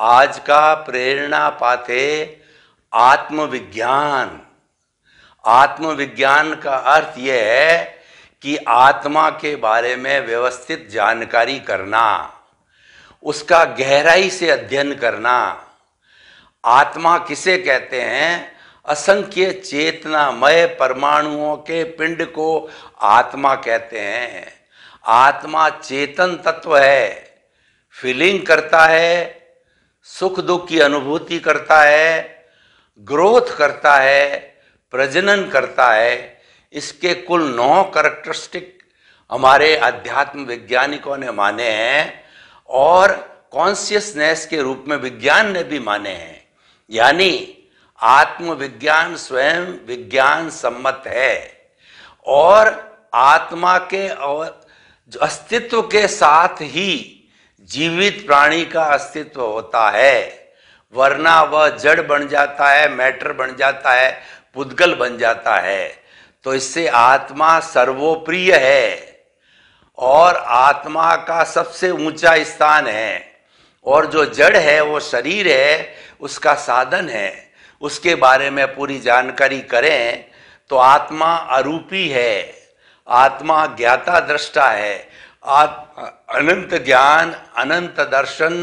आज का प्रेरणा पाते आत्मविज्ञान आत्मविज्ञान का अर्थ यह है कि आत्मा के बारे में व्यवस्थित जानकारी करना उसका गहराई से अध्ययन करना आत्मा किसे कहते हैं असंख्य चेतनामय परमाणुओं के पिंड को आत्मा कहते हैं आत्मा चेतन तत्व है फीलिंग करता है सुख दुख की अनुभूति करता है ग्रोथ करता है प्रजनन करता है इसके कुल नौ करेक्टरिस्टिक हमारे अध्यात्म वैज्ञानिकों ने माने हैं और कॉन्सियसनेस के रूप में विज्ञान ने भी माने हैं यानी आत्मविज्ञान स्वयं विज्ञान सम्मत है और आत्मा के और अस्तित्व के साथ ही जीवित प्राणी का अस्तित्व होता है वरना वह जड़ बन जाता है मैटर बन जाता है पुद्गल बन जाता है तो इससे आत्मा सर्वोप्रिय है और आत्मा का सबसे ऊंचा स्थान है और जो जड़ है वो शरीर है उसका साधन है उसके बारे में पूरी जानकारी करें तो आत्मा अरूपी है आत्मा ज्ञाता दृष्टा है अनंत ज्ञान अनंत दर्शन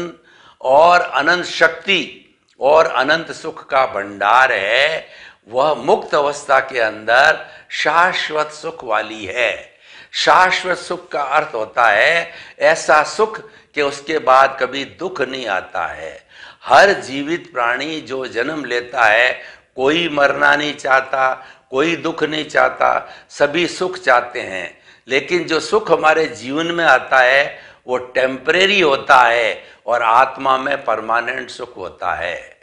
और अनंत शक्ति और अनंत सुख का भंडार है वह मुक्त अवस्था के अंदर शाश्वत सुख वाली है शाश्वत सुख का अर्थ होता है ऐसा सुख कि उसके बाद कभी दुख नहीं आता है हर जीवित प्राणी जो जन्म लेता है कोई मरना नहीं चाहता कोई दुख नहीं चाहता सभी सुख चाहते हैं लेकिन जो सुख हमारे जीवन में आता है वो टेम्परेरी होता है और आत्मा में परमानेंट सुख होता है